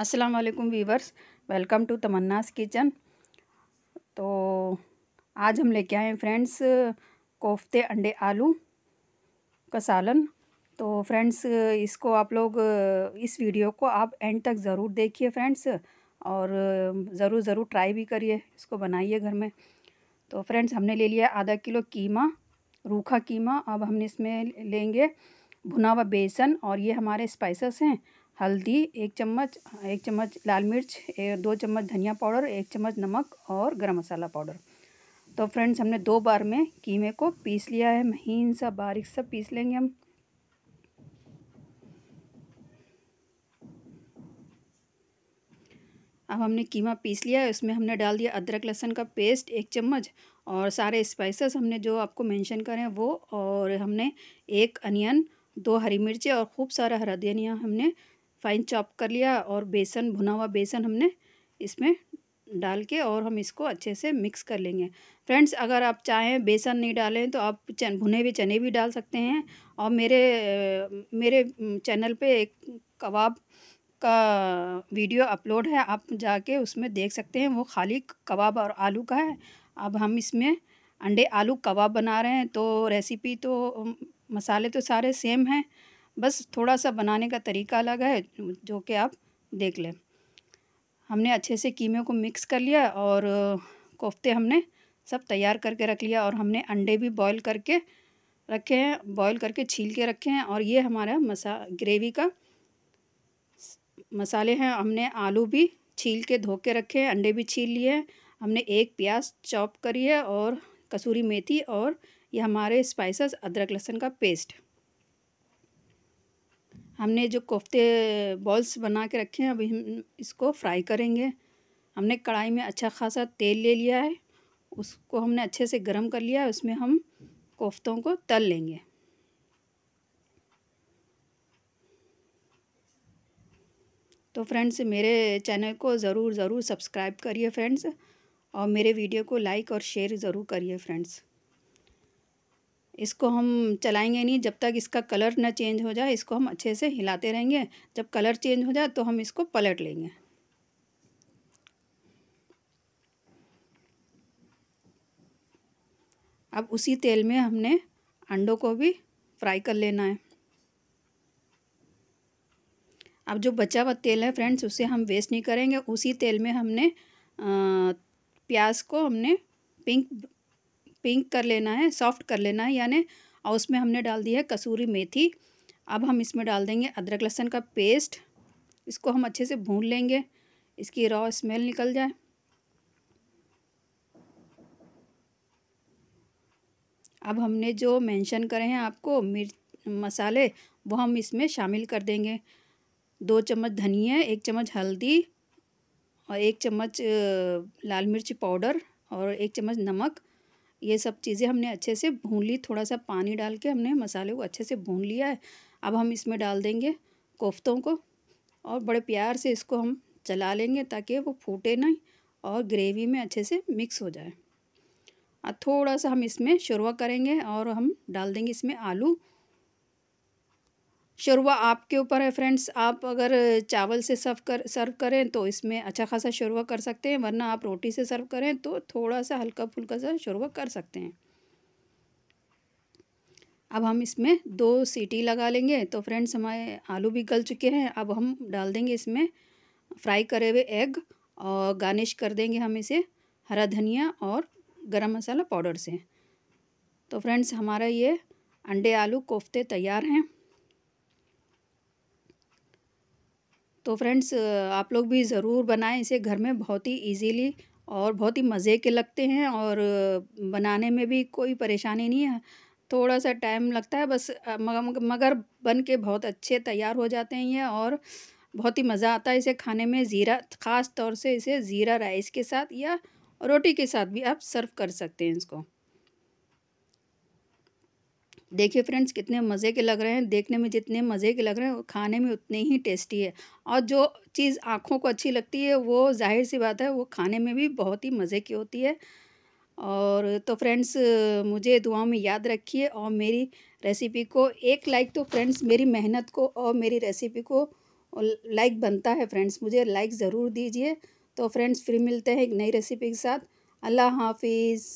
अस्सलाम वालेकुम viewers welcome to Tamanna's kitchen तो आज हम लेके आए हैं फ्रेंड्स कोफ्ते अंडे आलू का सालन तो फ्रेंड्स इसको आप लोग इस वीडियो को आप एंड तक ज़रूर देखिए फ्रेंड्स और ज़रूर ज़रूर ट्राई भी करिए इसको बनाइए घर में तो फ्रेंड्स हमने ले लिया आधा किलो कीमा रूखा कीमा अब हम इसमें लेंगे भुना हुआ बेसन और ये हमारे स्पाइसेस हैं हल्दी एक चम्मच हाँ, एक चम्मच लाल मिर्च दो चम्मच धनिया पाउडर एक चम्मच नमक और गरम मसाला पाउडर तो फ्रेंड्स हमने दो बार में कीमे को पीस लिया है महीन सा बारीक सा पीस लेंगे हम अब हमने कीमा पीस लिया है उसमें हमने डाल दिया अदरक लहसुन का पेस्ट एक चम्मच और सारे स्पाइसेस हमने जो आपको मेंशन करें वो और हमने एक अनियन दो हरी मिर्ची और खूब सारा हरा धनिया हमने फाइन चॉप कर लिया और बेसन भुना हुआ बेसन हमने इसमें डाल के और हम इसको अच्छे से मिक्स कर लेंगे फ्रेंड्स अगर आप चाहें बेसन नहीं डालें तो आप चन भुने हुए चने भी डाल सकते हैं और मेरे मेरे चैनल पे एक कबाब का वीडियो अपलोड है आप जाके उसमें देख सकते हैं वो खाली कबाब और आलू का है अब हम इसमें अंडे आलू कबाब बना रहे हैं तो रेसिपी तो मसाले तो सारे सेम हैं बस थोड़ा सा बनाने का तरीका अलग है जो कि आप देख लें हमने अच्छे से कीमे को मिक्स कर लिया और कोफ्ते हमने सब तैयार करके रख लिया और हमने अंडे भी बॉईल करके रखे हैं बॉईल करके छील के रखे हैं और ये हमारा मसा ग्रेवी का मसाले हैं हमने आलू भी छील के धो के रखे हैं अंडे भी छील लिए हैं हमने एक प्याज चॉप करी है और कसूरी मेथी और ये हमारे स्पाइसेस अदरक लहसुन का पेस्ट हमने जो कोफ्ते बॉल्स बना के रखे हैं अभी हम इसको फ्राई करेंगे हमने कढ़ाई में अच्छा खासा तेल ले लिया है उसको हमने अच्छे से गर्म कर लिया है उसमें हम कोफ्तों को तल लेंगे तो फ्रेंड्स मेरे चैनल को ज़रूर ज़रूर सब्सक्राइब करिए फ्रेंड्स और मेरे वीडियो को लाइक और शेयर ज़रूर करिए फ्रेंड्स इसको हम चलाएंगे नहीं जब तक इसका कलर ना चेंज हो जाए इसको हम अच्छे से हिलाते रहेंगे जब कलर चेंज हो जाए तो हम इसको पलट लेंगे अब उसी तेल में हमने अंडों को भी फ्राई कर लेना है अब जो बचा हुआ तेल है फ्रेंड्स उसे हम वेस्ट नहीं करेंगे उसी तेल में हमने प्याज को हमने पिंक पिंक कर लेना है सॉफ्ट कर लेना है यानी और उसमें हमने डाल दी है कसूरी मेथी अब हम इसमें डाल देंगे अदरक लहसन का पेस्ट इसको हम अच्छे से भून लेंगे इसकी रॉ स्मेल निकल जाए अब हमने जो मेंशन करे हैं आपको मिर्च मसाले वो हम इसमें शामिल कर देंगे दो चम्मच धनिया एक चम्मच हल्दी और एक चम्मच लाल मिर्च पाउडर और एक चम्मच नमक ये सब चीज़ें हमने अच्छे से भून ली थोड़ा सा पानी डाल के हमने मसाले को अच्छे से भून लिया है अब हम इसमें डाल देंगे कोफ्तों को और बड़े प्यार से इसको हम चला लेंगे ताकि वो फूटे नहीं और ग्रेवी में अच्छे से मिक्स हो जाए और थोड़ा सा हम इसमें शुरुआ करेंगे और हम डाल देंगे इसमें आलू शोरबा आपके ऊपर है फ्रेंड्स आप अगर चावल से सर्व कर सर्व करें तो इसमें अच्छा खासा शोरबा कर सकते हैं वरना आप रोटी से सर्व करें तो थोड़ा सा हल्का फुल्का सा शोरबा कर सकते हैं अब हम इसमें दो सीटी लगा लेंगे तो फ्रेंड्स हमारे आलू भी गल चुके हैं अब हम डाल देंगे इसमें फ्राई करे हुए एग और गार्निश कर देंगे हम इसे हरा धनिया और गरम मसाला पाउडर से तो फ्रेंड्स हमारा ये अंडे आलू कोफ्ते तैयार हैं तो फ्रेंड्स आप लोग भी ज़रूर बनाएं इसे घर में बहुत ही इजीली और बहुत ही मज़े के लगते हैं और बनाने में भी कोई परेशानी नहीं है थोड़ा सा टाइम लगता है बस मगर बन के बहुत अच्छे तैयार हो जाते हैं ये और बहुत ही मज़ा आता है इसे खाने में ज़ीरा ख़ास तौर से इसे ज़ीरा राइस के साथ या रोटी के साथ भी आप सर्व कर सकते हैं इसको देखिए फ्रेंड्स कितने मज़े के लग रहे हैं देखने में जितने मज़े के लग रहे हैं खाने में उतने ही टेस्टी है और जो चीज़ आँखों को अच्छी लगती है वो जाहिर सी बात है वो खाने में भी बहुत ही मज़े की होती है और तो फ्रेंड्स मुझे दुआओं में याद रखिए और मेरी रेसिपी को एक लाइक तो फ्रेंड्स मेरी मेहनत को और मेरी रेसिपी को लाइक बनता है फ्रेंड्स मुझे लाइक ज़रूर दीजिए तो फ्रेंड्स फिर मिलते हैं एक नई रेसिपी के साथ अल्लाह हाफिज़